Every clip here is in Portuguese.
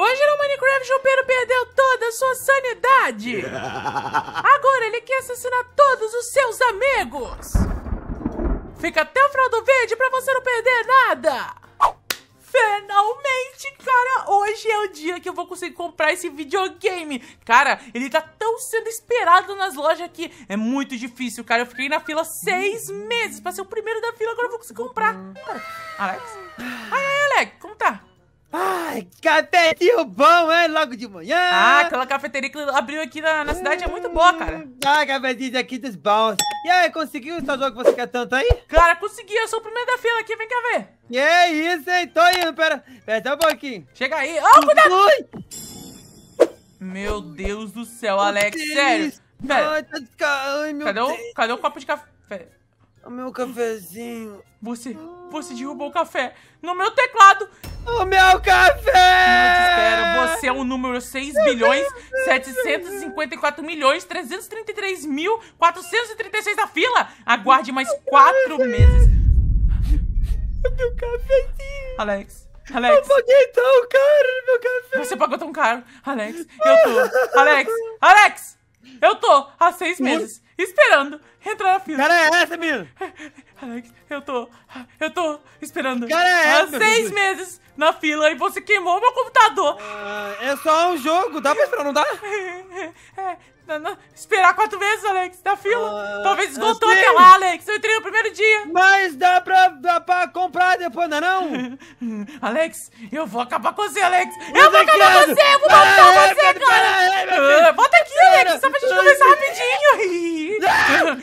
Hoje no Minecraft, Jumpeiro perdeu toda a sua sanidade. Agora ele quer assassinar todos os seus amigos. Fica até o final do vídeo pra você não perder nada. Finalmente, cara, hoje é o dia que eu vou conseguir comprar esse videogame. Cara, ele tá tão sendo esperado nas lojas aqui. É muito difícil, cara. Eu fiquei na fila seis meses pra ser o primeiro da fila, agora eu vou conseguir comprar. Cara, Alex? café cafezinho bom, é? Logo de manhã. Ah, aquela cafeteria que abriu aqui na, na cidade é muito boa, cara. Ah, cafezinho aqui dos bons. E aí, conseguiu o estadual que você quer tanto aí? Cara, consegui. Eu sou o primeiro da fila aqui. Vem cá ver. é isso, hein? Tô indo, pera. Pera só um pouquinho. Chega aí. Oh, cuidado. Ui. Meu Deus do céu, Alex. Deus. Sério. Pera. Ai, tá... Ai, meu cadê, Deus. O, cadê o copo de café? O meu cafezinho. Você, você ah. derrubou o café no meu teclado. O meu café o número 6 bilhões 754 milhões 333 mil 436 da fila. Aguarde mais 4 meses. Meu cafezinho. Alex. Alex. Eu paguei tão caro meu café. Você pagou tão caro. Alex, eu tô. Alex, Alex. Eu tô há seis meses esperando entrar na fila. Cara, é essa, menino? Alex, eu tô. Eu tô esperando Cara, é há seis meses na fila e você queimou meu computador. Uh, é só um jogo, dá pra esperar, não dá? É, não, não. esperar quatro vezes, Alex, na fila. Uh, Talvez esgotou até lá, Alex. Eu entrei no primeiro dia. Mas dá pra, dá pra comprar depois, não é não? Alex, eu vou acabar com você, Alex. Mas eu vou é acabar com você, eu vou ah, matar é, você, cara. Volta aqui, Alex, só pra gente conversar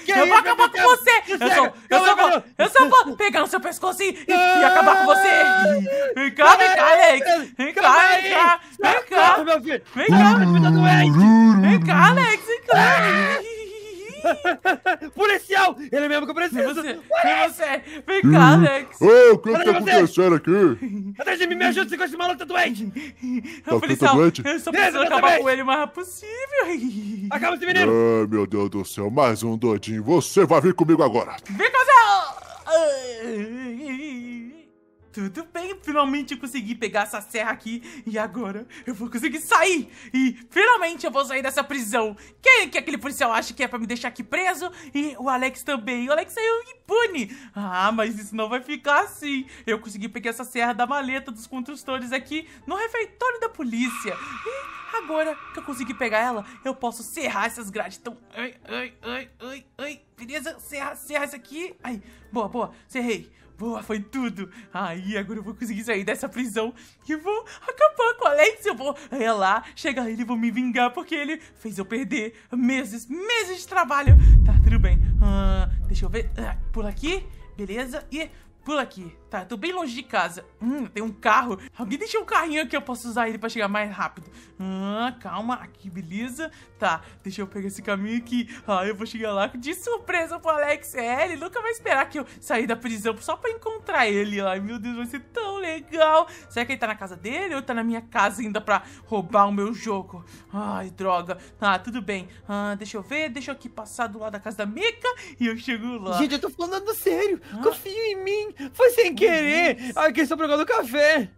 eu vou acabar com você! Eu só, eu só vou, eu só vou pegar no seu pescoço e, e ah. acabar com você! Vem cá, vem cá, Alex! Vem cá, vem cá! Vem cá! Vem cá! Vem cá, Alex! Policial! Ele mesmo que eu preciso! Você, você. É, vem cá, hum. Alex! Ô, oh, o que tá acontecendo aqui? Cadê Jimmy? Me ajuda, se esse maluco tá doente! Tá, tá policial, tá doente? Eu só preciso Esse, acabar com ele o mais rápido possível! Acaba esse menino! Ai, meu Deus do céu, mais um doidinho! Você vai vir comigo agora! Vem cá, Zé! Tudo bem, finalmente eu consegui pegar essa serra aqui e agora eu vou conseguir sair! E finalmente eu vou sair dessa prisão! Quem que aquele policial acha que é pra me deixar aqui preso? E o Alex também, o Alex saiu impune! Ah, mas isso não vai ficar assim! Eu consegui pegar essa serra da maleta dos construtores aqui no refeitório da polícia! E agora que eu consegui pegar ela, eu posso serrar essas grades. Então, ai, ai, ai, ai, ai, beleza? Serra, serra isso aqui! Ai, boa, boa, serrei! Boa, foi tudo. Aí, agora eu vou conseguir sair dessa prisão e vou acabar com a Alex. Eu vou ir é lá, chegar ele e vou me vingar porque ele fez eu perder meses, meses de trabalho. Tá, tudo bem. Uh, deixa eu ver. Uh, aqui, beleza. E pula aqui. Tá, eu tô bem longe de casa. Hum, tem um carro. Alguém deixou um carrinho aqui, eu posso usar ele pra chegar mais rápido. Ah, calma. Aqui, beleza. Tá, deixa eu pegar esse caminho aqui. Ah, eu vou chegar lá de surpresa pro Alex. É, ele nunca vai esperar que eu sair da prisão só pra encontrar ele. Ai, meu Deus, vai ser tão legal. Será que ele tá na casa dele ou tá na minha casa ainda pra roubar o meu jogo? Ai, droga. Ah, tudo bem. Ah, deixa eu ver, deixa eu aqui passar do lado da casa da Mika e eu chego lá. Gente, eu tô falando sério. Ah. em mim. Foi sem querer querer! Aqui só por causa do café!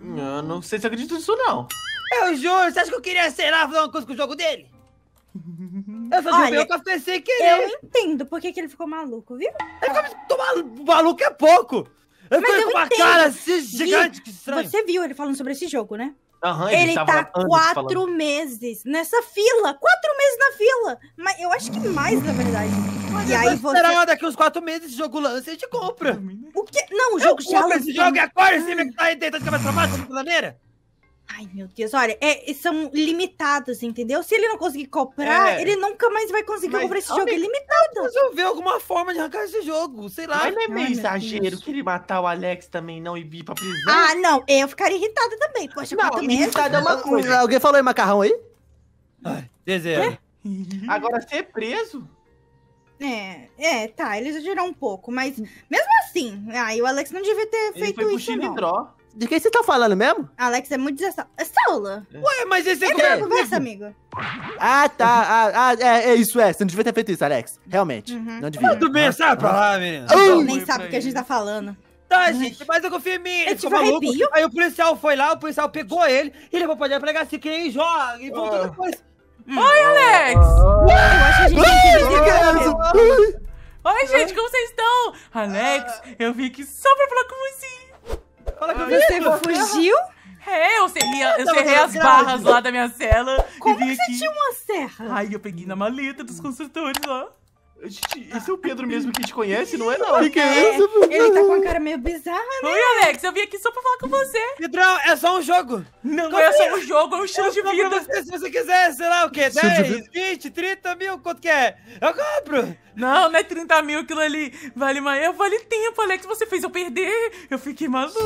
Eu não sei se acredito nisso, não. Eu juro, você acha que eu queria, sei lá, fazer uma coisa com o jogo dele? Eu só derrubei o café sem querer. Eu entendo por que, ele ficou maluco, viu? Ele ficou maluco, maluco é pouco. Eu Mas eu com uma entendo. cara assim, gigante, Gui, que estranho. Você viu ele falando sobre esse jogo, né? ele tá quatro falando. meses nessa fila. Quatro meses na fila. Mas eu acho que mais, na verdade. Mas e aí você... daqui uns quatro meses esse jogo lança e te compra. O quê? Não, o jogo eu Esse jogo e acorda você que tá aí dentro, de cabeça pra baixo, de planeira. Ai, meu Deus, olha, é, são limitados, entendeu? Se ele não conseguir comprar, é. ele nunca mais vai conseguir mas, comprar esse jogo. É limitado. Resolver alguma forma de arrancar esse jogo. Sei lá. Mas não é meio exagero ele matar o Alex também, não, e vir pra prisão. Ah, não. Eu ficaria irritada também. Poxa, não, irritada é uma coisa. Alguém falou em macarrão aí? Ai, É? Agora, ser preso? É, é, tá, ele exagerou um pouco, mas mesmo assim, aí o Alex não devia ter ele feito foi isso. Ele foi pro Chile de quem você tá falando mesmo? Alex é muito desastrado. Saulo. É Ué, mas esse é Entra é na conversa, amigo. Ah, tá. Ah, ah, é, é isso, é. Você não devia ter feito isso, Alex. Realmente. Uhum. Não devia. Tudo bem, sabe pra ah, lá, menino. Uh, nem sabe o que a gente tá falando. Tá, gente, mas eu confio em mim. Ele ficou maluco. Arrepio? Aí o policial foi lá, o policial pegou ele e levou pra delegacia, que quem joga e voltou oh. depois. Hum. Oi, ah. Alex! Eu acho que a gente tem que Oi, gente, como vocês estão? Alex, eu vim aqui só pra falar com você você fugiu? É, eu serrei, eu não, serrei as barras lá da minha cela. Como que aqui. você tinha uma serra? Ai, eu peguei na maleta dos construtores lá. Gente, Esse é o Pedro mesmo que te conhece, não é não? Que que é, isso? É, Pedro? Ele tá com a cara meio bizarra, né? Oi, Alex, eu vim aqui só pra falar com você. Pedro, é só um jogo. Não, não é só é? um jogo, é um show de vida. Você, se você quiser, sei lá o quê, 10, 20, 30 mil, quanto que é? Eu compro. Não, não é 30 mil aquilo ali. Vale mais, eu é, vale tempo, Alex. Você fez eu perder. Eu fiquei maluco.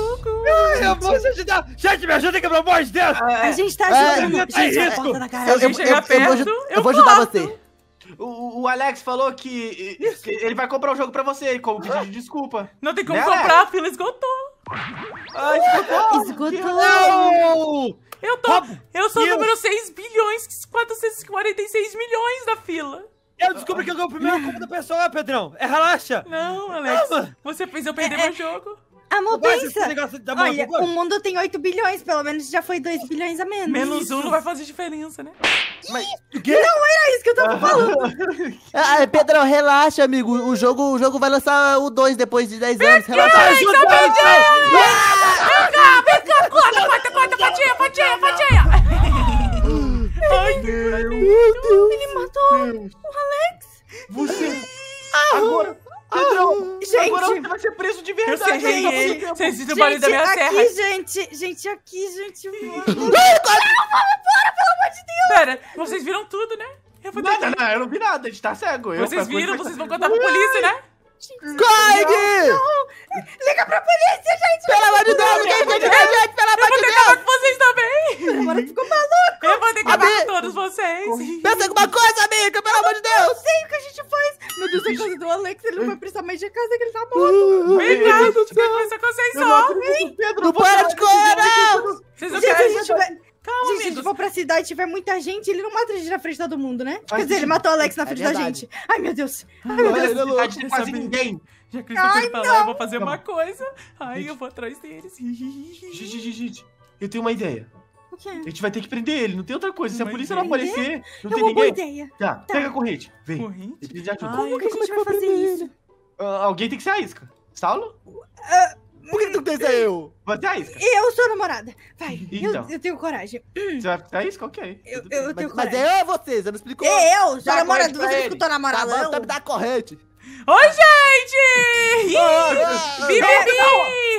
Ai, eu vou te ajudar. Gente, me ajuda aqui, pelo amor de Deus. A gente tá ajudando. É, gente, é isso. Eu, eu, eu, eu, vou, eu vou ajudar você. O, o Alex falou que, que ele vai comprar o jogo pra você, como pedido de desculpa. Não tem como né, comprar, a fila esgotou. Ah, esgotou! Esgotou! Eu tô. Rob, eu sou o número 6 bilhões 446 milhões da fila. Eu descobri que eu sou o primeiro culpa da pessoa, Pedrão. É relaxa. Não, Alex. Não, você fez eu perder é, meu é. jogo. A mudança. Olha, o mundo tem 8 bilhões, pelo menos já foi 2 bilhões a menos. Menos um não vai fazer diferença, né? Mas, não era isso que eu tava falando. ah, Pedrão, relaxa, amigo. O jogo, o jogo vai lançar o 2 depois de 10 anos. Relaxa. Eu Vocês sentiram o barulho da minha aqui, serra? gente, gente, aqui, gente. Mano. Não, não, para, pelo amor de Deus! Pera, vocês viram tudo, né? Eu vou nada, tentar... não, eu não vi nada, a gente tá cego. Vocês eu, viram, vocês vão contar pra polícia, né? não. Liga pra polícia, gente! Pelo amor de Deus, quem fez isso, gente? Pelo amor de Deus! Eu vou ter que com vocês também! Agora ficou maluco! Eu vou ter que acabar com todos vocês! Pensa alguma coisa, amiga! Pelo amor de Deus! Eu sei o que a gente faz! Meu Deus, a casa do Alex, ele não vai precisar mais de casa, que ele tá morto! Obrigado, eu fica com vocês só! Não para de não! Vocês não querem... Gente, amigos. se ele for pra cidade e tiver muita gente, ele não mata a gente na frente de todo mundo, né? Quer dizer, ele matou o Alex na é frente é da gente. Ai, meu Deus. Ah, Ai, meu Deus. Não, não, não, não, quase ninguém. Já que ele falar, eu vou fazer uma coisa. Ai, eu vou atrás deles. Gente, gente, gente, eu tenho uma ideia. O quê? A gente vai ter que prender ele, não tem outra coisa. Se a polícia não aparecer, não é tem ninguém. ideia. Tá, tá, pega a corrente. Vem. Corrente? Como que a é gente vai fazer isso? Ah, alguém tem que ser a isca. Saulo? Uh, por que tu pensa eu? Você é a isca. Eu sou namorada. Vai, Então. eu, eu então. tenho coragem. Você vai ficar isca? Ok. Eu, eu Mas, mas coragem. é eu ou você? Você não explicou? É eu sou namorada, você escutou Tá namorada? bom, então me dar a corrente. Oi, gente! Ah,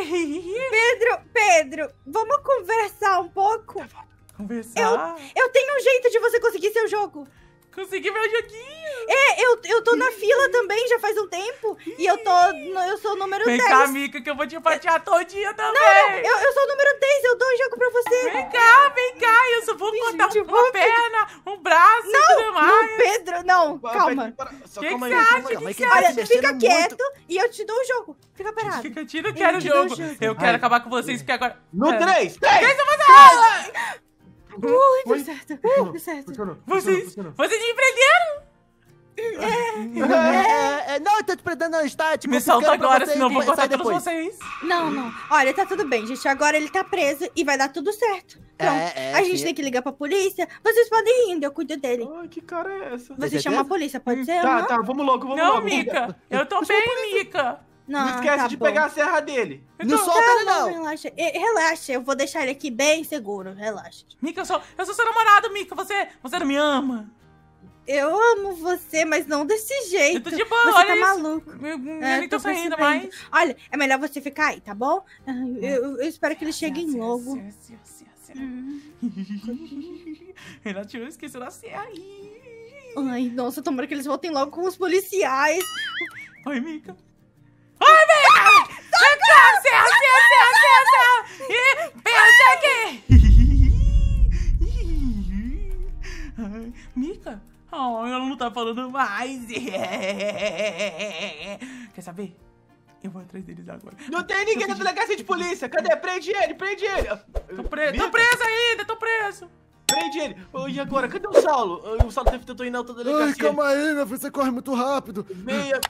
Bibi! Pedro, Pedro, vamos conversar um pouco? Tá conversar. Eu tenho um jeito de você conseguir seu jogo. Consegui meu joguinho. É, eu, eu tô na fila também já faz um tempo e eu tô. Eu sou o número Vem 10. Vem cá, Mica, que eu vou te fatiar todinha também. Não, eu, eu sou o número 10, eu dou o jogo pra você. Vem cá, vem cá, eu só vou cortar uma vou... perna, um braço não, e tudo mais. Não, Pedro, não, calma. O que você acha? Olha, fica quieto muito. e eu te dou o jogo. Fica parado. Fica quieto, eu quero eu jogo. o jogo. Eu Ai. quero acabar com vocês, porque agora... No 3, 3! 3, eu vou Ui, deu certo, deu certo. Vocês, vocês me prenderam? É, é. É, não, eu tô te prendendo na estática. Tipo, me solta agora, senão eu vou cortar todos depois. vocês. Não, não. Olha, tá tudo bem, gente. Agora ele tá preso e vai dar tudo certo. É, Pronto. É, é, a gente tem que ligar pra polícia. Vocês podem ir indo, eu cuido dele. Ai, que cara é essa? Você chama a polícia, pode hum. ser? Tá, tá, vamos logo, vamos não, logo. Não, Mica. Eu tô é bem, Mica. Não, não esquece tá de bom. pegar a serra dele. Não, solta ele, não. Relaxa. relaxa, eu vou deixar ele aqui bem seguro. Relaxa. Mica, eu sou, eu sou seu namorado, Mica. Você, você não me ama? eu amo você, mas não desse jeito. Eu tô de boa, você olha tá isso. maluco. Eu, eu é, nem tô, tô tá saindo mais. Olha, é melhor você ficar aí, tá bom? Ah, eu, eu, espero que eles cheguem logo. Renatinho esqueceu da serra. Ai, nossa, tomara que eles voltem logo com os policiais. Oi, Mika. mais. Quer saber? Eu vou atrás deles agora. Não tem ninguém na delegacia de polícia. Cadê? Prende ele, prende ele. Tô, preso. tô preso ainda, tô preso. Prende ele. e agora? Cadê o Saulo? O Saulo deve tentar ir na outra delegacia. Ai, calma aí, meu filho. Você corre muito rápido.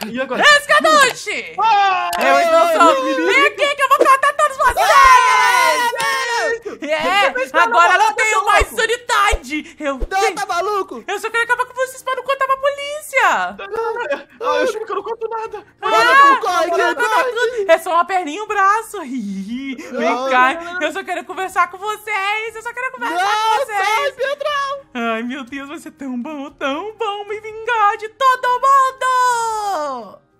E agora? Escaduche! Ah, é, eu não, Saulo. Vem aqui que eu vou matar todos vocês. É, agora não tá tenho mais sanidade. Eu... Não, tá maluco? Eu só quero acabar com vocês pra não contar ah, eu acho que eu não conto nada. Ah, é só uma perninha e um braço. Vem cá, eu só quero conversar com vocês. Eu só quero conversar não, com vocês. Pedrão! Ai, meu Deus, vai ser é tão bom, tão bom me vingar de todo mundo!